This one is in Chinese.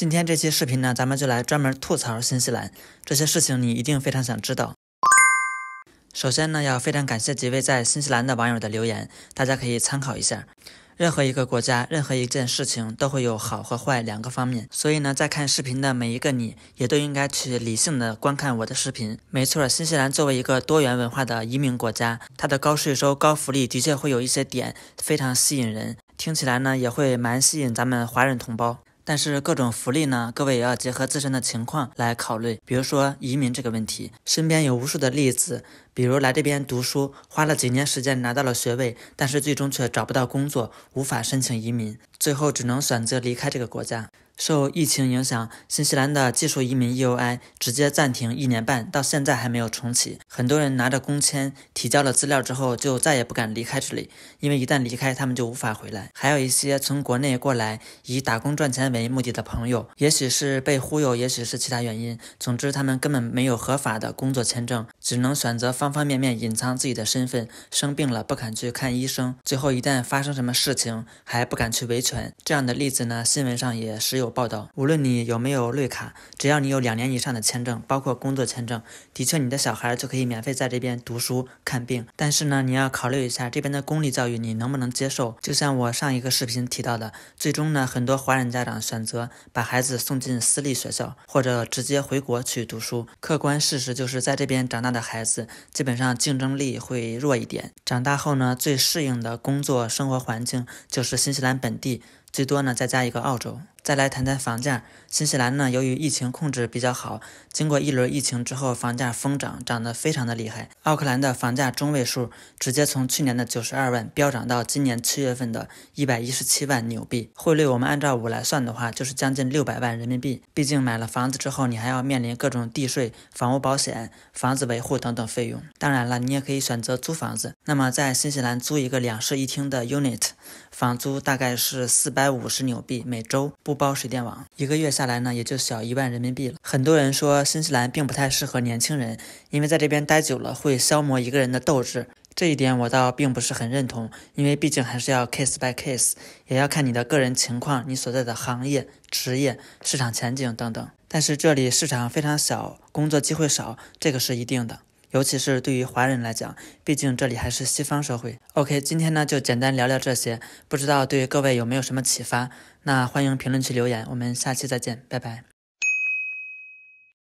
今天这期视频呢，咱们就来专门吐槽新西兰。这些事情你一定非常想知道。首先呢，要非常感谢几位在新西兰的网友的留言，大家可以参考一下。任何一个国家，任何一件事情都会有好和坏两个方面，所以呢，在看视频的每一个你，也都应该去理性的观看我的视频。没错，新西兰作为一个多元文化的移民国家，它的高税收、高福利的确会有一些点非常吸引人，听起来呢，也会蛮吸引咱们华人同胞。但是各种福利呢，各位也要结合自身的情况来考虑。比如说移民这个问题，身边有无数的例子，比如来这边读书，花了几年时间拿到了学位，但是最终却找不到工作，无法申请移民，最后只能选择离开这个国家。受疫情影响，新西兰的技术移民 EOI 直接暂停一年半，到现在还没有重启。很多人拿着工签提交了资料之后，就再也不敢离开这里，因为一旦离开，他们就无法回来。还有一些从国内过来以打工赚钱为目的的朋友，也许是被忽悠，也许是其他原因，总之他们根本没有合法的工作签证，只能选择方方面面隐藏自己的身份。生病了不敢去看医生，最后一旦发生什么事情，还不敢去维权。这样的例子呢，新闻上也时有。报道，无论你有没有绿卡，只要你有两年以上的签证，包括工作签证，的确，你的小孩就可以免费在这边读书看病。但是呢，你要考虑一下这边的公立教育你能不能接受。就像我上一个视频提到的，最终呢，很多华人家长选择把孩子送进私立学校，或者直接回国去读书。客观事实就是，在这边长大的孩子基本上竞争力会弱一点。长大后呢，最适应的工作生活环境就是新西兰本地。最多呢，再加一个澳洲。再来谈谈房价，新西兰呢，由于疫情控制比较好，经过一轮疫情之后，房价疯涨，涨得非常的厉害。奥克兰的房价中位数直接从去年的九十二万飙涨到今年七月份的一百一十七万纽币，汇率我们按照五来算的话，就是将近六百万人民币。毕竟买了房子之后，你还要面临各种地税、房屋保险、房子维护等等费用。当然了，你也可以选择租房子。那么在新西兰租一个两室一厅的 unit，房租大概是四。百五十纽币每周不包水电网，一个月下来呢也就小一万人民币了。很多人说新西兰并不太适合年轻人，因为在这边待久了会消磨一个人的斗志。这一点我倒并不是很认同，因为毕竟还是要 case by case，也要看你的个人情况、你所在的行业、职业、市场前景等等。但是这里市场非常小，工作机会少，这个是一定的。尤其是对于华人来讲，毕竟这里还是西方社会。OK，今天呢就简单聊聊这些，不知道对各位有没有什么启发？那欢迎评论区留言，我们下期再见，拜拜。